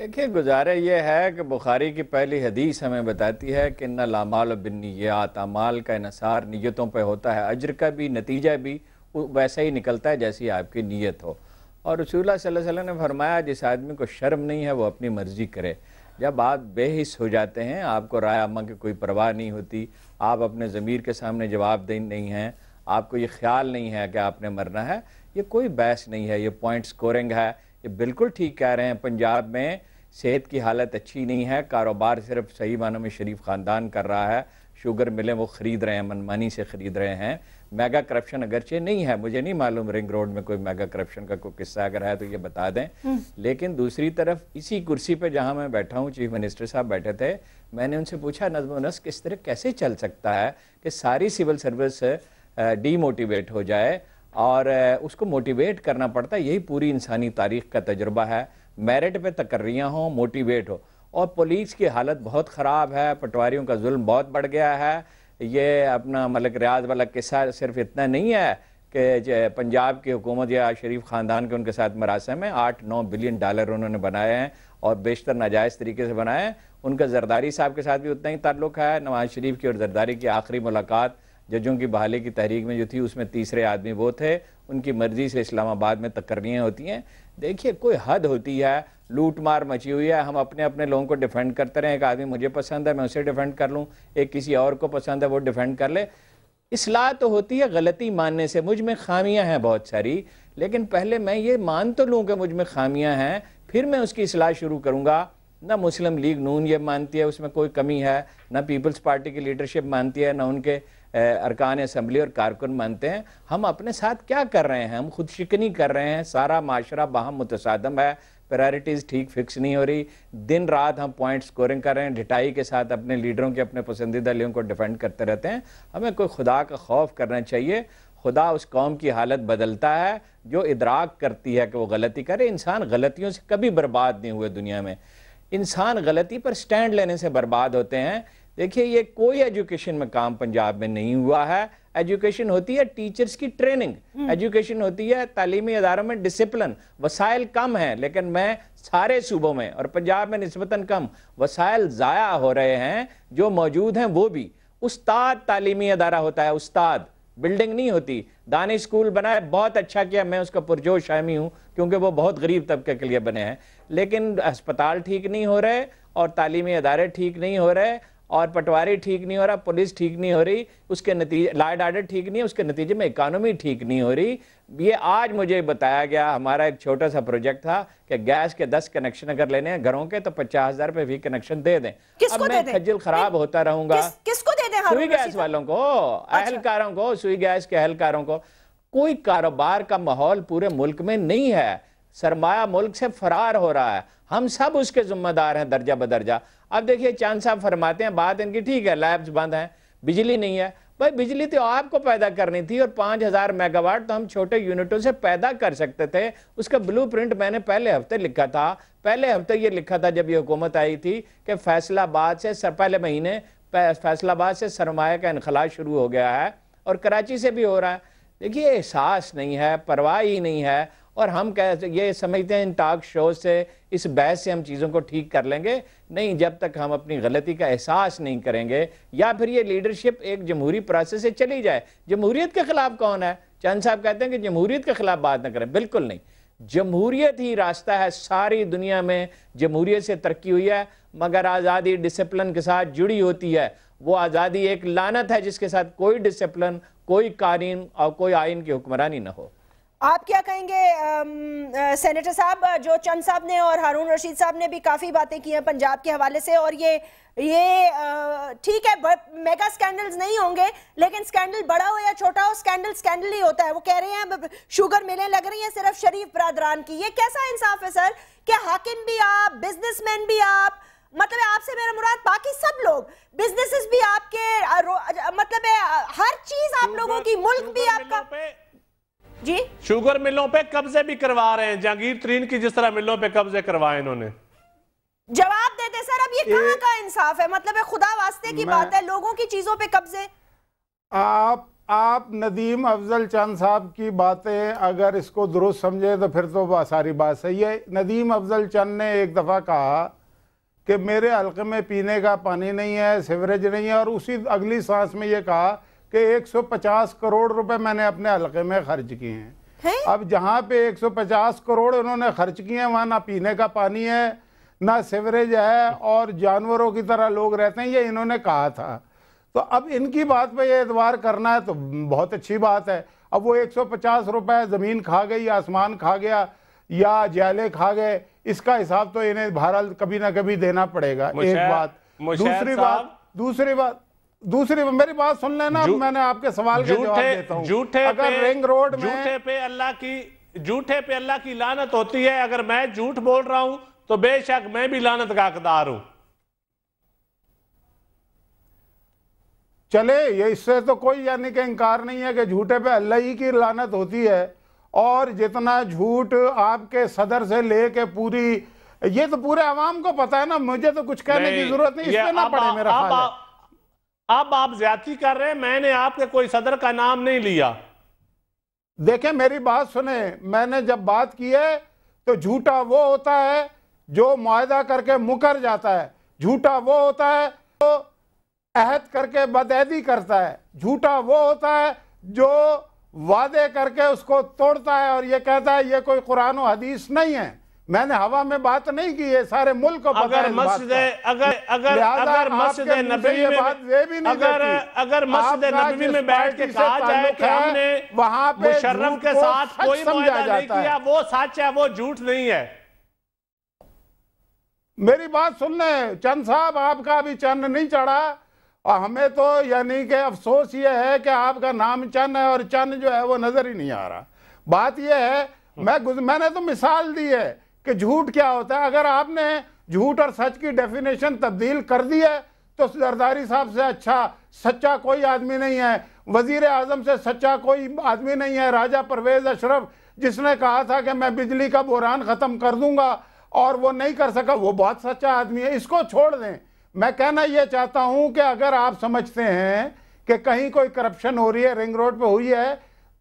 देखिए गुजारे ये है कि बुखारी की पहली हदीस हमें बताती है कि न लामाल बिन्नीत अमाल का इसार नीयतों पर होता है अजर का भी नतीजा भी वैसा ही निकलता है जैसी आपकी नीयत हो और रसूल वसल्लम ने फरमाया जिस आदमी को शर्म नहीं है वो अपनी मर्ज़ी करे जब आप बेहिस हो जाते हैं आपको राय अम्मा की कोई परवाह नहीं होती आप अपने ज़मीर के सामने दे नहीं हैं आपको ये ख्याल नहीं है कि आपने मरना है ये कोई बहस नहीं है ये पॉइंट स्कोरिंग है ये बिल्कुल ठीक कह रहे हैं पंजाब में सेहत की हालत अच्छी नहीं है कारोबार सिर्फ सही मानों में शरीफ ख़ानदान कर रहा है शुगर मिलें वो ख़रीद रहे हैं मनमानी से ख़रीद रहे हैं मेगा करप्शन अगरचे नहीं है मुझे नहीं मालूम रिंग रोड में कोई मेगा करप्शन का कोई किस्सा अगर है तो ये बता दें हम्म। लेकिन दूसरी तरफ इसी कुर्सी पे जहां मैं बैठा हूँ चीफ मिनिस्टर साहब बैठे थे मैंने उनसे पूछा नजम नस्क किस तरह कैसे चल सकता है कि सारी सिविल सर्विस डीमोटिवेट हो जाए और उसको मोटिवेट करना पड़ता है यही पूरी इंसानी तारीख का तजुर्बा है मेरिट पे तकर्रियाँ हों मोटिवेट हो और पुलिस की हालत बहुत ख़राब है पटवारियों का जुल्म बहुत बढ़ गया है ये अपना मलिक रियाज वाला किस्सा सिर्फ इतना नहीं है कि पंजाब की हुकूमत या शरीफ ख़ानदान के उनके साथ मरासम है आठ नौ बिलियन डॉलर उन्होंने बनाए हैं और बेशतर नाजायज़ तरीके से बनाए हैं उनका जरदारी साहब के साथ भी उतना ही ताल्लुक है नवाज शरीफ की और जरदारी की आखिरी मुलाकात जजों की बहाली की तहरीक में जो थी उसमें तीसरे आदमी वो थे उनकी मर्ज़ी से इस्लामाबाद में तकर्रियाँ होती हैं देखिए कोई हद होती है लूट मार मची हुई है हम अपने अपने लोगों को डिफेंड करते रहें एक आदमी मुझे पसंद है मैं उसे डिफेंड कर लूँ एक किसी और को पसंद है वो डिफेंड कर ले इसलाह तो होती है गलती मानने से मुझ में खामियां हैं बहुत सारी लेकिन पहले मैं ये मान तो लूँ कि मुझ में खामियां हैं फिर मैं उसकी इसलाह शुरू करूँगा ना मुस्लिम लीग नून ये मानती है उसमें कोई कमी है ना पीपल्स पार्टी की लीडरशिप मानती है ना उनके अरकान असम्बली और कारकुन मानते हैं हम अपने साथ क्या कर रहे हैं हम खुद शिकनी कर रहे हैं सारा माशरा बहम मुतसादम है प्रायरिटीज़ ठीक फिक्स नहीं हो रही दिन रात हम पॉइंट स्कोरिंग कर रहे हैं ढिटाई के साथ अपने लीडरों के अपने पसंदीदा लियों को डिफेंड करते रहते हैं हमें कोई खुदा का खौफ करना चाहिए खुदा उस कौम की हालत बदलता है जो इदराक करती है कि वो गलती करे इंसान गलतियों से कभी बर्बाद नहीं हुए दुनिया में इंसान गलती पर स्टैंड लेने से बर्बाद होते हैं देखिए ये कोई एजुकेशन में काम पंजाब में नहीं हुआ है एजुकेशन होती है टीचर्स की ट्रेनिंग हम्म। एजुकेशन होती है तालीमी इदारों में डिसिप्लिन वसाइल कम है लेकिन मैं सारे सूबों में और पंजाब में नस्बता कम वसाइल ज़ाया हो रहे हैं जो मौजूद हैं वो भी उस्ताद तालीमी अदारा होता है उस्ताद बिल्डिंग नहीं होती दानी स्कूल बना है बहुत अच्छा किया मैं उसका पुरजोश शामी हूँ क्योंकि वो बहुत गरीब तबके के लिए बने हैं लेकिन अस्पताल ठीक नहीं हो रहे और तालीमी अदारे ठीक नहीं हो रहे और पटवारी ठीक नहीं हो रहा पुलिस ठीक नहीं हो रही उसके नतीजे लाइट आर्डर ठीक नहीं है उसके नतीजे में इकानमी ठीक नहीं हो रही ये आज मुझे बताया गया हमारा एक छोटा सा प्रोजेक्ट था कि गैस के दस कनेक्शन अगर लेने हैं घरों के तो पचास हजार रुपये भी कनेक्शन दे दें अब मैं दे? खजिल खराब होता रहूंगा किस, किसको दे सुई गैस वालों को अच्छा। अहलकारों को सुई गैस के अहलकारों को कोई कारोबार का माहौल पूरे मुल्क में नहीं है सरमाया मुल्क से फरार हो रहा है हम सब उसके जिम्मेदार हैं दर्जा बदर्जा अब देखिए चांद साहब फरमाते हैं बात इनकी ठीक है लैब्स बंद हैं बिजली नहीं है भाई बिजली तो आपको पैदा करनी थी और पाँच हज़ार मेगावाट तो हम छोटे यूनिटों से पैदा कर सकते थे उसका ब्लूप्रिंट मैंने पहले हफ्ते लिखा था पहले हफ्ते ये लिखा था जब ये हुकूमत आई थी कि फैसलाबाद से सर पहले महीने फैसलाबाद से सरमाए का इनखला शुरू हो गया है और कराची से भी हो रहा है देखिए एहसास नहीं है परवाह ही नहीं है और हम कह ये समझते हैं इन टाक शो से इस बहस से हम चीज़ों को ठीक कर लेंगे नहीं जब तक हम अपनी गलती का एहसास नहीं करेंगे या फिर ये लीडरशिप एक जमहूरी प्रोसेस से चली जाए जमहूरीत के ख़िलाफ़ कौन है चंद साहब कहते हैं कि जमहूरीत के ख़िलाफ़ बात ना करें बिल्कुल नहीं जमहूरियत ही रास्ता है सारी दुनिया में जमहूरियत से तरक्की हुई है मगर आज़ादी डिसिप्लिन के साथ जुड़ी होती है वो आज़ादी एक लानत है जिसके साथ कोई डिसिप्लिन कोई कानून और कोई आइन की हुक्मरानी ना हो आप क्या कहेंगे सेनेटर साहब जो चंद साहब ने और हारून रशीद साहब ने भी काफ़ी बातें की हैं पंजाब के हवाले से और ये ये ठीक है मेगा स्कैंडल्स नहीं होंगे लेकिन स्कैंडल बड़ा हो या छोटा हो स्कैंडल स्कैंडल ही होता है वो कह रहे हैं शुगर मिले लग रही है सिर्फ शरीफ बरदरान की ये कैसा इंसाफ है सर क्या हाकिम भी आप बिजनेस भी आप मतलब आपसे मेरा मुराद बाकी सब लोग बिजनेस भी आपके मतलब हर चीज आप लोगों की मुल्क भी आपका जी शुगर मिलों पे कब्जे भी करवा रहे हैं जहांगीर तरीन की जिस तरह मिलों पे कब्जे करवाए इन्होंने जवाब देते सर अब ये कहाँ का इंसाफ है मतलब है खुदा वास्ते की बात है लोगों की चीजों पे कब्जे आप आप नदीम अफजल चंद साहब की बातें अगर इसको दुरुस्त समझे तो फिर तो सारी बात सही है नदीम अफजल चंद ने एक दफ़ा कहा कि मेरे हल्के में पीने का पानी नहीं है सिवरेज नहीं है और उसी अगली सांस में ये कहा कि 150 करोड़ रुपए मैंने अपने हलके में खर्च किए हैं है? अब जहाँ पे 150 करोड़ उन्होंने खर्च किए हैं वहाँ ना पीने का पानी है ना सिवरेज है और जानवरों की तरह लोग रहते हैं ये इन्होंने कहा था तो अब इनकी बात पे ये एतवार करना है तो बहुत अच्छी बात है अब वो 150 रुपए ज़मीन खा गई आसमान खा गया या जयाले खा गए इसका हिसाब तो इन्हें भारत कभी ना कभी देना पड़ेगा एक बात दूसरी बात दूसरी बात दूसरी मेरी बात सुन लेना मैंने आपके सवाल के जवाब देता हूँ झूठे अगर रिंग रोड में झूठे पे अल्लाह की झूठे पे अल्लाह की लानत होती है अगर मैं झूठ बोल रहा हूं तो बेशक मैं भी लानत का हकदार हूं चले ये इससे तो कोई यानी कि इनकार नहीं है कि झूठे पे अल्लाह ही की लानत होती है और जितना झूठ आपके सदर से लेके पूरी ये तो पूरे आवाम को पता है ना मुझे तो कुछ कहने की जरूरत नहीं इसमें ना पड़े मेरा ख्याल है अब आप ज्यादा कर रहे हैं मैंने आपके कोई सदर का नाम नहीं लिया देखें मेरी बात सुने मैंने जब बात की है तो झूठा वो होता है जो मुआदा करके मुकर जाता है झूठा वो होता है जो अहद करके बदहदी करता है झूठा वो होता है जो वादे करके उसको तोड़ता है और ये कहता है ये कोई कुरान हदीस नहीं है मैंने हवा में बात नहीं की है सारे मुल्क को अगर मस्जिद अगर अगर अगर मस्जिद नबी में बात वे भी नहीं अगर अगर मस्जिद नबी में बैठ के कहा जाए कि हमने वहां पे शर्म के साथ कोई समझा जाता है वो सच है वो झूठ नहीं है मेरी बात सुन ले चंद साहब आपका अभी चंद नहीं चढ़ा और हमें तो यानी कि अफसोस ये है कि आपका नाम चंद है और चंद जो है वो नजर ही नहीं आ रहा बात यह है हम्म। मैं मैंने तो मिसाल दी है कि झूठ क्या होता है अगर आपने झूठ और सच की डेफिनेशन तब्दील कर दी है तो सरदारी साहब से अच्छा सच्चा कोई आदमी नहीं है वजीर आजम से सच्चा कोई आदमी नहीं है राजा परवेज अशरफ जिसने कहा था कि मैं बिजली का बुरान ख़त्म कर दूंगा और वो नहीं कर सका वो बहुत सच्चा आदमी है इसको छोड़ दें मैं कहना ये चाहता हूँ कि अगर आप समझते हैं कि कहीं कोई करप्शन हो रही है रिंग रोड पे हुई है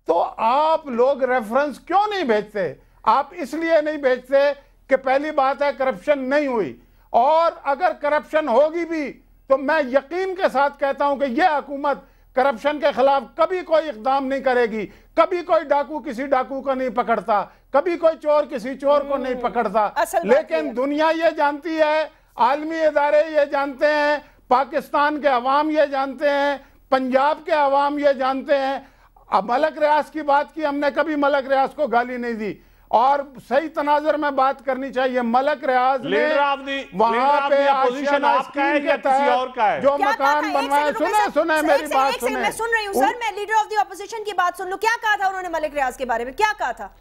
तो आप लोग रेफरेंस क्यों नहीं भेजते आप इसलिए नहीं भेजते कि पहली बात है करप्शन नहीं हुई और अगर करप्शन होगी भी तो मैं यकीन के साथ कहता हूं कि यह हुकूमत करप्शन के खिलाफ कभी कोई इकदाम नहीं करेगी कभी कोई डाकू किसी डाकू को नहीं पकड़ता कभी कोई चोर किसी चोर को नहीं हम्म, पकड़ता लेकिन दुनिया ये जानती है आलमी इदारे ये जानते हैं पाकिस्तान के अवाम ये जानते हैं पंजाब के अवाम ये जानते हैं अब मलक रियाज की बात की हमने कभी मलक रियाज को गाली नहीं दी और सही तनाजर में बात करनी चाहिए मलक रियाज ने वहां पे पोजीशन आपका है या किसी और का है जो मकान बनवाया सुने सुने मेरी बात सुने मैं सुन रही हूं सर मैं लीडर ऑफ द अपोजिशन की बात सुन लो क्या कहा था उन्होंने मलक रियाज के बारे में क्या कहा था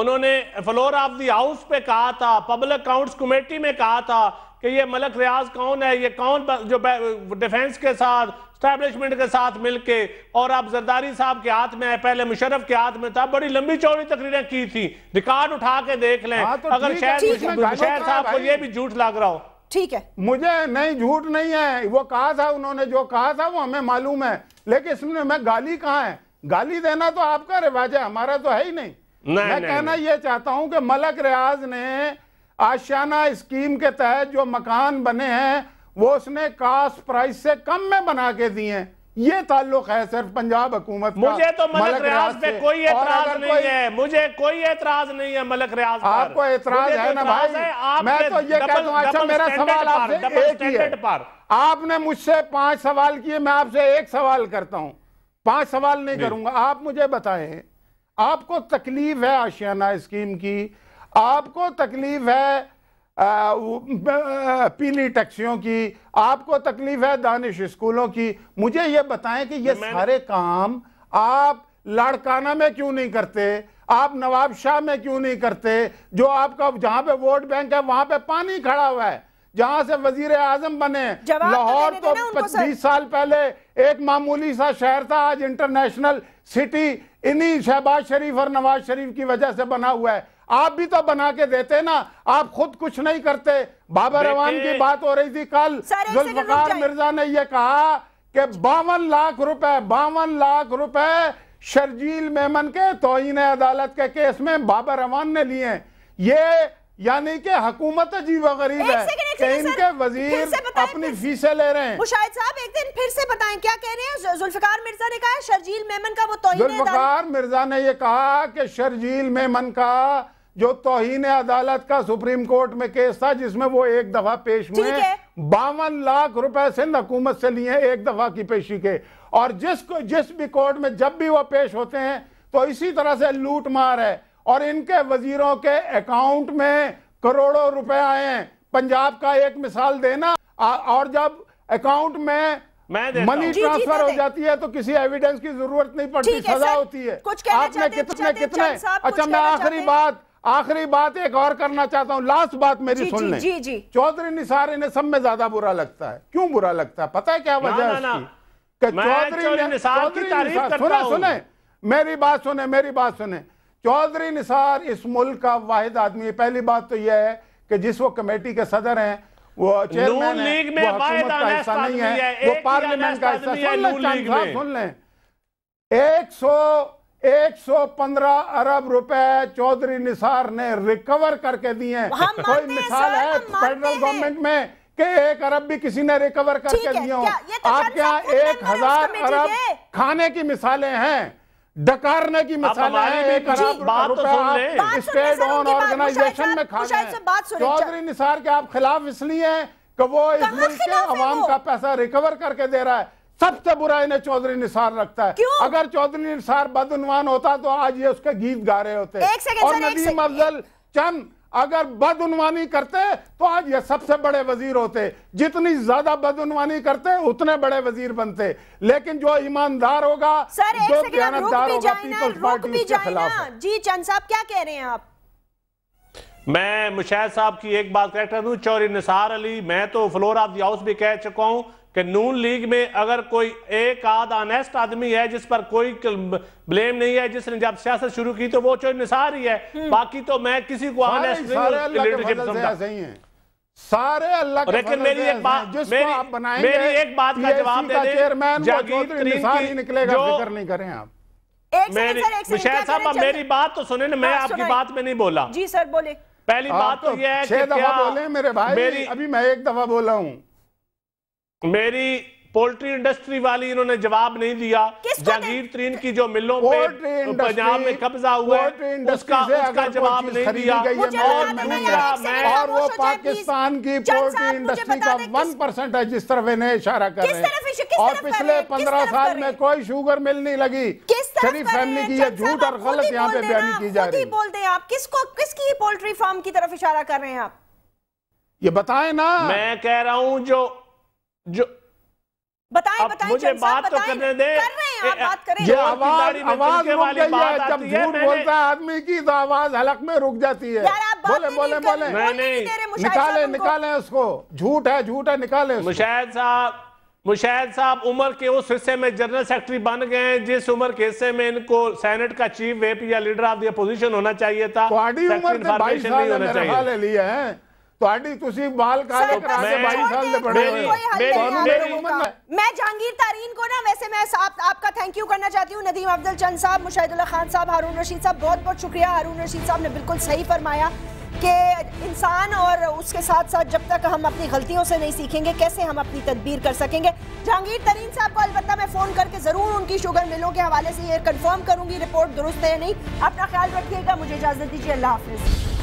उन्होंने फ्लोर ऑफ द हाउस पे कहा था पब्लिक अकाउंट्स कमेटी में कहा था कि ये मलक रियाज कौन है ये कौन जो डिफेंस के साथ स्टैब्लिशमेंट के साथ मिलके और आप जरदारी साहब के हाथ में आए पहले मुशरफ के हाथ में था बड़ी लंबी चौड़ी तकरीरें की थी रिकॉर्ड उठा के देख लें हाँ, तो अगर शहर शहर साहब को ये भी झूठ लग रहा हो ठीक है मुझे नहीं झूठ नहीं है वो कहा था उन्होंने जो कहा था वो हमें मालूम है लेकिन इसमें मैं गाली कहा है गाली देना तो आपका रिवाज है हमारा तो है ही नहीं नहीं मैं नहीं, कहना नहीं। ये चाहता हूं कि मलक रियाज ने आशियाना स्कीम के तहत जो मकान बने हैं वो उसने कास्ट प्राइस से कम में बना के दिए ये ताल्लुक है सिर्फ पंजाब हुकूमत मुझे तो मलक रियाज पे कोई एतराज नहीं है मुझे कोई एतराज नहीं है मलक रियाज आपको एतराज है ना भाई मैं तो ये कहता हूँ अच्छा मेरा सवाल आपसे एक ही है आपने मुझसे पांच सवाल किए मैं आपसे एक सवाल करता हूँ पांच सवाल नहीं करूंगा आप मुझे बताएं आपको तकलीफ है आशियाना स्कीम की आपको तकलीफ है पीली टैक्सियों की आपको तकलीफ है दानिश स्कूलों की मुझे ये बताएं कि ये तो सारे काम आप लाड़काना में क्यों नहीं करते आप नवाब शाह में क्यों नहीं करते जो आपका जहां पे वोट बैंक है वहां पे पानी खड़ा हुआ है जहां से वजीर आजम बने तो लाहौर तो बीस साल पहले एक मामूली सा शहर था आज इंटरनेशनल सिटी इन्हीं शहबाज शरीफ और नवाज शरीफ की वजह से बना हुआ है आप भी तो बना के देते ना आप खुद कुछ नहीं करते बाबा रवान की बात हो रही थी कल जुल्फकार मिर्जा ने यह कहा कि बावन लाख रुपए बावन लाख रुपए शर्जील मेमन के तोहिन अदालत के केस में बाबा रवान ने लिए ये यानी कि हकूमत जीवा गरीब है इनके वजीर अपनी फीसें ले रहे हैं मुशाहिद साहब एक दिन फिर से बताएं क्या कह रहे हैं जुल्फकार मिर्जा ने कहा शर्जील मेमन का वो तो जुल्फकार मिर्जा ने ये कहा कि शर्जील मेमन का जो तोहन अदालत का सुप्रीम कोर्ट में केस था जिसमें वो एक दफा पेश हुए बावन लाख रुपए सिंध हुकूमत से लिए एक दफा की पेशी के और जिसको जिस भी कोर्ट में जब भी वो पेश होते हैं तो इसी तरह से लूट मार है और इनके वजीरों के अकाउंट में करोड़ों रुपए आए हैं पंजाब का एक मिसाल देना और जब अकाउंट में मनी ट्रांसफर हो जाती है तो किसी एविडेंस की जरूरत नहीं पड़ती सजा होती है आपने कितने कितने अच्छा मैं आखिरी बात आखिरी बात एक और करना चाहता हूं लास्ट बात मेरी सुन लें चौधरी निसार इन्हें सब में ज्यादा बुरा लगता है क्यों बुरा लगता है पता है क्या वजह है चौधरी चौधरी सुने सुने मेरी बात सुने मेरी बात सुने चौधरी निसार इस मुल्क का वाहिद आदमी है पहली बात तो यह है कि जिस वो कमेटी के सदर हैं वो चेयरमैन लीग में वाहिद का हिस्सा नहीं है वो पार्लियामेंट का हिस्सा सुन लें सुन लें एक सौ 115 अरब रुपए चौधरी निसार ने रिकवर करके दिए कोई मिसाल है फेडरल गवर्नमेंट में कि एक अरब भी किसी ने रिकवर करके दिए हो तो आपके यहाँ एक हजार अरब खाने की मिसालें हैं डकारने की मिसालें हैं एक अरब स्टेट ओन ऑर्गेनाइजेशन में खा गए चौधरी निसार के आप खिलाफ इसलिए है कि वो इस मुल्क के अवाम का पैसा रिकवर करके दे रहा है सबसे बुरा इन्हें चौधरी निसार लगता है क्यों? अगर चौधरी निसार बदनवान होता तो आज ये उसके गीत गा रहे होते एक और नदीम अफजल चंद अगर बदनवानी करते तो आज ये सबसे बड़े वजीर होते जितनी ज्यादा बदनवानी करते उतने बड़े वजीर बनते लेकिन जो ईमानदार होगा सर, जो दयानतदार होगा पीपल्स पार्टी के खिलाफ जी चंद साहब क्या कह रहे हैं आप मैं मुशाह साहब की एक बात कह रहा दूं चौरी निसार अली मैं तो फ्लोर ऑफ द हाउस भी कह चुका हूं कि नून लीग में अगर कोई एक आध अनेस्ट आदमी है जिस पर कोई ब्लेम नहीं है जिसने जब सियासत शुरू की तो वो चो निसार ही है हम्म। बाकी तो मैं किसी को लीडरशिप सारे अल्लाह लेकिन मेरी एक बात मेरी, आप बनाएंगे मेरी एक बात का जवाब दे चेयरमैन तो निकलेगा आप मेरी विशेष साहब आप मेरी बात तो सुने ना मैं हाँ, आपकी बात में नहीं बोला जी सर बोले पहली बात तो, तो यह है बोले मेरे भाई अभी मैं एक दफा बोला हूँ मेरी पोल्ट्री इंडस्ट्री वाली इन्होंने जवाब नहीं दिया जागीर तरीन की जो मिलों पे पंजाब में कब्जा हुआ उसका उसका जवाब नहीं दिया और दूसरा मैं और वो पाकिस्तान की पोल्ट्री इंडस्ट्री का वन परसेंट है जिस तरफ इन्हें इशारा कर रहे हैं और पिछले पंद्रह साल में कोई शुगर मिल नहीं लगी शरीफ फैमिली की झूठ और गलत यहाँ पे बयानी की जा रही बोलते हैं आप किसको किसकी पोल्ट्री फार्म की तरफ इशारा कर रहे हैं आप ये बताए ना मैं कह रहा हूँ जो जो बताएं बताएं मुझे बात तो करने दे कर रहे हैं आप बात करें आवाज आवाज जब झूठ बोलता है आदमी की तो आवाज हलक में रुक जाती है तो बोले बोले बोले निकाले निकाले उसको झूठ है झूठ है निकाले मुशाहिद साहब मुशाहिद साहब उम्र के उस हिस्से में जनरल सेक्रेटरी बन गए हैं जिस उम्र के हिस्से में इनको सेनेट का चीफ वेप या लीडर ऑफ द अपोजिशन होना चाहिए था तो उम्र नहीं होना चाहिए मैं जहांगीर तारीन को ना वैसे मैं आपका थैंक यू करना चाहती हूँ नदीम चंद रशीद बहुत बहुत शुक्रिया हारून रशीद ने बिल्कुल सही फरमाया इंसान और उसके साथ साथ जब तक हम अपनी गलतियों से नहीं सीखेंगे कैसे हम अपनी तदबीर कर सकेंगे जहांगीर तरीन साहब को अलबत् मैं फ़ोन करके ज़रूर उनकी शुगर मिलों के हवाले से ये कन्फर्म करूंगी रिपोर्ट दुरुस्त है नहीं अपना ख्याल रखिएगा मुझे इजाज़त दीजिए अल्लाह हाफिज़